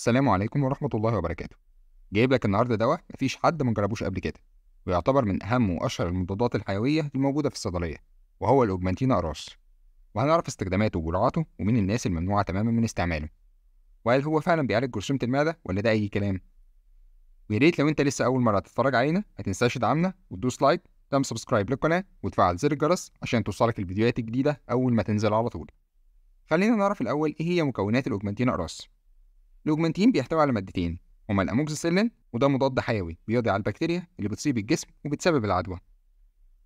السلام عليكم ورحمة الله وبركاته جايب لك النهاردة دواء مفيش حد ما جربوش قبل كده ويعتبر من أهم وأشهر المضادات الحيوية الموجودة في الصيدلية وهو الأوجمانتين أراس وهنعرف استخداماته وجرعاته ومين الناس الممنوعة تماما من استعماله وهل هو فعلا بيعالج جرثومة المعدة ولا ده أي كلام ويا ريت لو أنت لسه أول مرة تتفرج علينا ما تنساش تدعمنا وتدوس لايك تعمل سبسكرايب للقناة وتفعل زر الجرس عشان توصلك الفيديوهات الجديدة أول ما تنزل على طول خلينا نعرف الأول إيه هي مكونات الأوجمانتين أراس الاوجمانتين بيحتوي على مادتين هما الاموكسيسيلين وده مضاد حيوي بيقضي على البكتيريا اللي بتصيب الجسم وبتسبب العدوى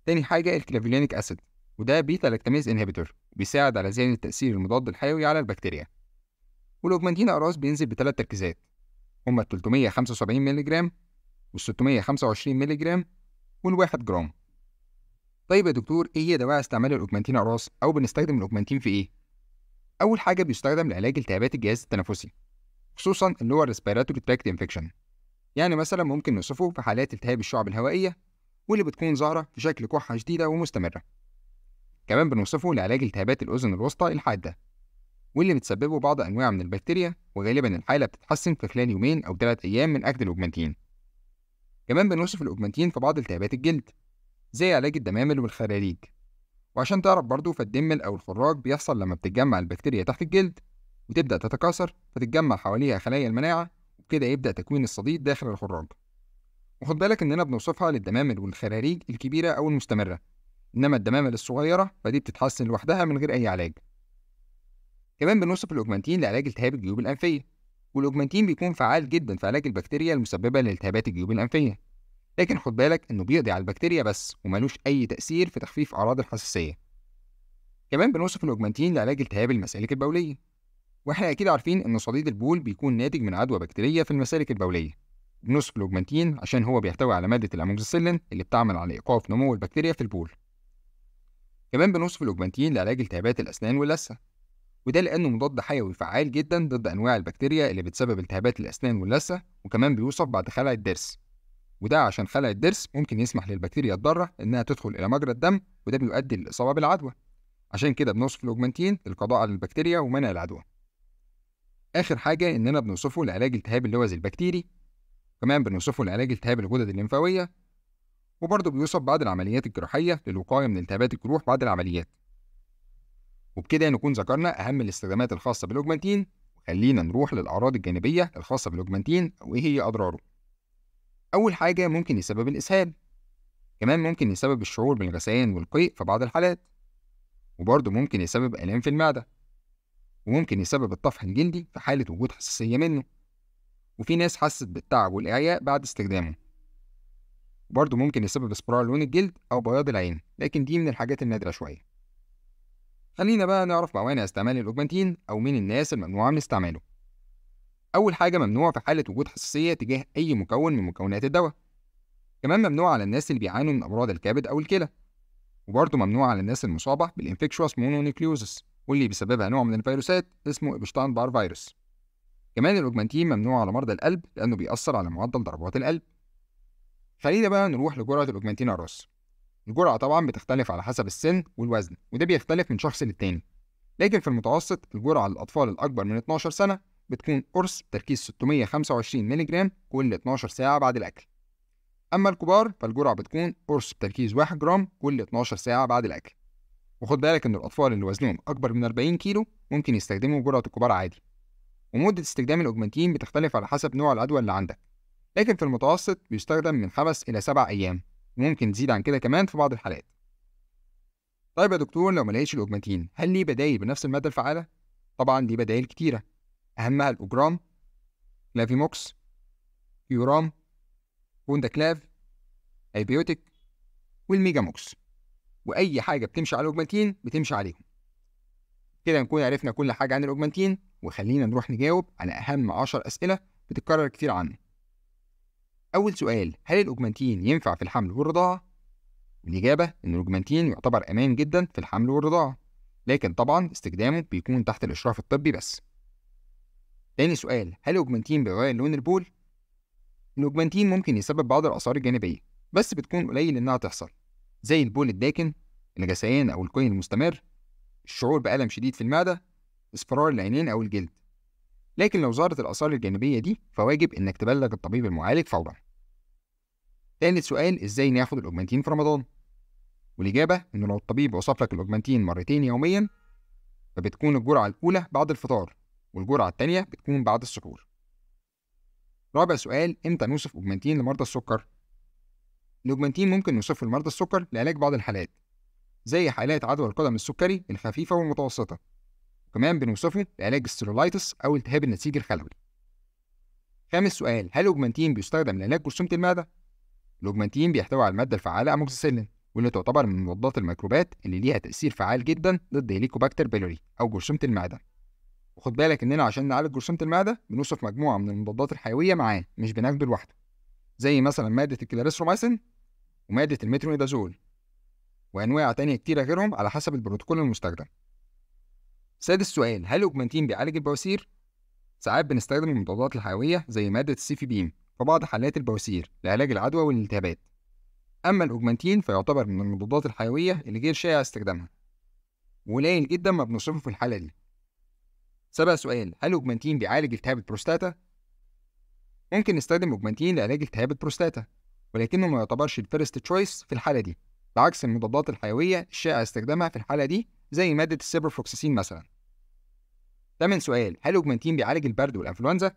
تاني حاجه الكلافيلينيك اسيد وده بيتا لاكتاميز انهبيتور بيساعد على زيادة تأثير المضاد الحيوي على البكتيريا والأوجمانتين أقراص بينزل بثلاث تركيزات هما ال 375 مللي جرام وال 625 مللي جرام 1 جرام طيب يا دكتور إيه هي دواعي استعمال الأوجمانتين أقراص أو بنستخدم الأوجمانتين في إيه؟ أول حاجة بيستخدم لعلاج التهابات الجهاز التنفسي خصوصا اللي هو الريسبيراتوري تراكت انفكشن يعني مثلا ممكن نوصفه في حالات التهاب الشعب الهوائية واللي بتكون ظاهرة في شكل كحة شديدة ومستمرة كمان بنوصفه لعلاج التهابات الأذن الوسطى الحادة واللي بتسببه بعض أنواع من البكتيريا وغالبا الحالة بتتحسن في خلال يومين أو ثلاث أيام من اكل الأوجمانتين كمان بنوصف الأوجمانتين في بعض التهابات الجلد زي علاج الدمامل والخراريج وعشان تعرف برضه فالدمل أو الخراج بيحصل لما بتتجمع البكتيريا تحت الجلد وتبدأ تتكاثر فتتجمع حواليها خلايا المناعة وبكده يبدأ تكوين الصديد داخل الخراج وخد بالك إننا بنوصفها للدمامل والخراريج الكبيرة أو المستمرة إنما الدمامل الصغيرة فدي بتتحسن لوحدها من غير أي علاج كمان بنوصف الأوجمانتين لعلاج التهاب الجيوب الأنفية والأوجمانتين بيكون فعال جدا في علاج البكتيريا المسببة لالتهابات الجيوب الأنفية لكن خد بالك إنه بيقضي على البكتيريا بس وملوش أي تأثير في تخفيف أعراض الحساسية كمان بنوصف الأوجمانتين لعلاج التهاب المسالك البولية واحنا اكيد عارفين ان صديد البول بيكون ناتج من عدوى بكتيريه في المسالك البوليه بنسكب الاوجمانتين عشان هو بيحتوي على ماده الاموكسيسيلين اللي بتعمل على ايقاف نمو البكتيريا في البول كمان بنوصف الاوجمانتين لعلاج التهابات الاسنان واللثه وده لانه مضاد حيوي فعال جدا ضد انواع البكتيريا اللي بتسبب التهابات الاسنان واللثه وكمان بيوصف بعد خلع الضرس وده عشان خلع الضرس ممكن يسمح للبكتيريا الضاره انها تدخل الى مجرى الدم وده بيؤدي للاصابه بالعدوى عشان كده بنوصف الاوجمانتين للقضاء على البكتيريا ومنع العدوى اخر حاجه اننا بنوصفه لعلاج التهاب اللوز البكتيري كمان بنوصفه لعلاج التهاب الغدد الليمفاويه وبرضه بيوصف بعد العمليات الجراحيه للوقايه من التهابات الجروح بعد العمليات وبكده نكون ذكرنا اهم الاستخدامات الخاصه بالاوجمانتين خلينا نروح للأعراض الجانبية الخاصة بالأوجمانتين أو إيه هي أضراره. أول حاجة ممكن يسبب الإسهال، كمان ممكن يسبب الشعور بالغثيان والقيء في بعض الحالات، وبرضه ممكن يسبب آلام في المعدة، وممكن يسبب الطفح الجلدي في حالة وجود حساسية منه وفي ناس حست بالتعب والإعياء بعد استخدامه برضه ممكن يسبب اصفرار لون الجلد أو بياض العين لكن دي من الحاجات النادرة شوية خلينا بقى نعرف موانع استعمال الأوجمانتين أو مين الناس الممنوعة من استعماله أول حاجة ممنوع في حالة وجود حساسية تجاه أي مكون من مكونات الدواء كمان ممنوع على الناس اللي بيعانوا من أمراض الكبد أو الكلى وبرضه ممنوع على الناس المصابة بالانفكشوس مونونيكليوزس واللي بيسببها نوع من الفيروسات اسمه ابشتان بار فيروس كمان الأوجمانتين ممنوع على مرضى القلب لأنه بيأثر على معدل ضربات القلب خلينا بقى نروح لجرعة الأوجمانتين على الراس الجرعة طبعا بتختلف على حسب السن والوزن وده بيختلف من شخص للتاني لكن في المتوسط الجرعة للأطفال الأكبر من 12 سنة بتكون قرص بتركيز 625 جرام كل 12 ساعة بعد الأكل أما الكبار فالجرعة بتكون قرص بتركيز 1 جرام كل 12 ساعة بعد الأكل وخد بالك إن الأطفال اللي وزنهم أكبر من 40 كيلو ممكن يستخدموا جرعة الكبار عادي ومدة استخدام الأوجمانتين بتختلف على حسب نوع العدوى اللي عندك لكن في المتوسط بيستخدم من خمس إلى سبع أيام وممكن تزيد عن كده كمان في بعض الحالات طيب يا دكتور لو ملقيتش الأوجمانتين هل ليه بدايل بنفس المادة الفعالة؟ طبعا ليه بدايل كتيرة أهمها الأوجرام كلافيموكس يورام بوندكلاف أيبيوتيك والميجاموكس واي حاجه بتمشي على الاوجمانتين بتمشي عليهم كده نكون عرفنا كل حاجه عن الاوجمانتين وخلينا نروح نجاوب على اهم 10 اسئله بتتكرر كتير عنه اول سؤال هل الاوجمانتين ينفع في الحمل والرضاعه الاجابه ان الاوجمانتين يعتبر امان جدا في الحمل والرضاعه لكن طبعا استخدامه بيكون تحت الاشراف الطبي بس تاني سؤال هل الاوجمانتين بيغير لون البول الاوجمانتين ممكن يسبب بعض الاثار الجانبيه بس بتكون قليل انها تحصل زي البول الداكن الغثيان أو الكوين المستمر الشعور بألم شديد في المعدة اصفرار العينين أو الجلد لكن لو ظهرت الآثار الجانبية دي فواجب إنك تبلغ الطبيب المعالج فورا تالت سؤال إزاي ناخد الأوجمانتين في رمضان والإجابة إنه لو الطبيب وصف لك الأوجمانتين مرتين يوميا فبتكون الجرعة الأولى بعد الفطار والجرعة التانية بتكون بعد السحور رابع سؤال إمتى نوصف أوجمانتين لمرضى السكر الأوجمانتين ممكن يوصف لمرضى السكر لعلاج بعض الحالات زي حالات عدوى القدم السكري الخفيفة والمتوسطة وكمان بنوصفه لعلاج السترولايتس أو التهاب النسيج الخلوي خامس سؤال هل الأوجمانتين بيستخدم لعلاج جرثومة المعدة؟ الأوجمانتين بيحتوي على المادة الفعالة أموكسيسيلين واللي تعتبر من مضادات الميكروبات اللي ليها تأثير فعال جدا ضد هيليكوباكتر بيلوري أو جرثومة المعدة وخد بالك إننا عشان نعالج جرثومة المعدة بنوصف مجموعة من المضادات الحيوية معاه مش بناخده لوحده زي مثلا مادة الكلاريسروميسين ومادة الميترونيدازول وأنواع تانية كتيرة غيرهم على حسب البروتوكول المستخدم سادس سؤال هل أوجمانتين بيعالج البواسير؟ ساعات بنستخدم المضادات الحيوية زي مادة السي في بيم في بعض حالات البواسير لعلاج العدوى والالتهابات أما الأوجمانتين فيعتبر من المضادات الحيوية اللي غير شائع استخدامها وقليل جدا ما بنصرفه في الحالة دي سابع سؤال هل أوجمانتين بيعالج التهاب البروستاتا؟ ممكن نستخدم أوجمانتين لعلاج التهاب البروستاتا ولكنه ما يعتبرش الفيرست تشويس في الحالة دي بعكس المضادات الحيوية الشائع استخدامها في الحالة دي زي مادة السيبرفلوكساسين مثلا تامن سؤال هل أوجمانتين بيعالج البرد والإنفلونزا؟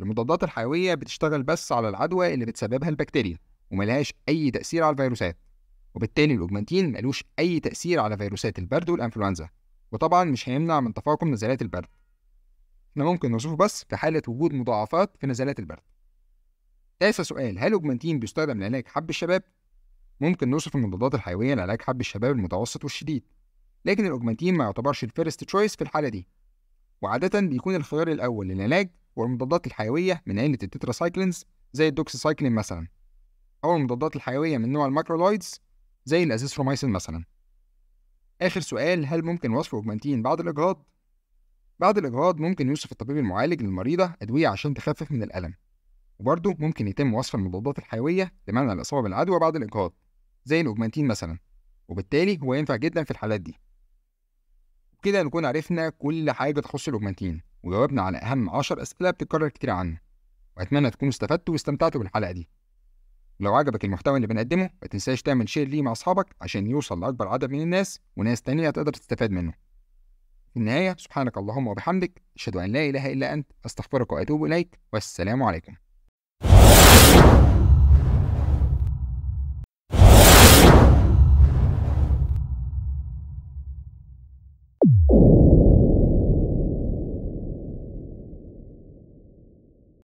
المضادات الحيوية بتشتغل بس على العدوى اللي بتسببها البكتيريا وملهاش أي تأثير على الفيروسات وبالتالي الأوجمانتين ملوش أي تأثير على فيروسات البرد والإنفلونزا وطبعا مش هيمنع من تفاقم نزلات البرد احنا ممكن نوصفه بس في حالة وجود مضاعفات في نزلات البرد تاسع سؤال هل اوجمانتين بيستخدم لعلاج حب الشباب؟ ممكن نوصف المضادات الحيوية لعلاج حب الشباب المتوسط والشديد لكن الاوجمانتين ما يعتبرش الفيرست تشويس في الحالة دي وعادة بيكون الخيار الأول للعلاج هو المضادات الحيوية من عيلة التتراسايكلينز زي الدوكسيسايكلين مثلا أو المضادات الحيوية من نوع الماكرولويدز زي الأزيثروميسين مثلا آخر سؤال هل ممكن وصف أوجمانتين بعد الإجهاض؟ بعد الإجهاض ممكن يوصف الطبيب المعالج للمريضة أدوية عشان تخفف من الألم وبرضه ممكن يتم وصف المضادات الحيوية لمنع الإصابة بالعدوى بعد الإجهاض زي الأوجمانتين مثلا وبالتالي هو ينفع جدا في الحالات دي كده نكون عرفنا كل حاجة تخص الأوجمانتين وجاوبنا على أهم 10 أسئلة بتتكرر كتير عنه وأتمنى تكونوا استفدتوا واستمتعتوا بالحلقة دي لو عجبك المحتوى اللي بنقدمه ما تنساش تعمل شير ليه مع أصحابك عشان يوصل لأكبر عدد من الناس وناس تانية تقدر تستفاد منه في النهاية سبحانك اللهم وبحمدك أشهد أن لا إله إلا أنت أستغفرك وأتوب إليك والسلام عليكم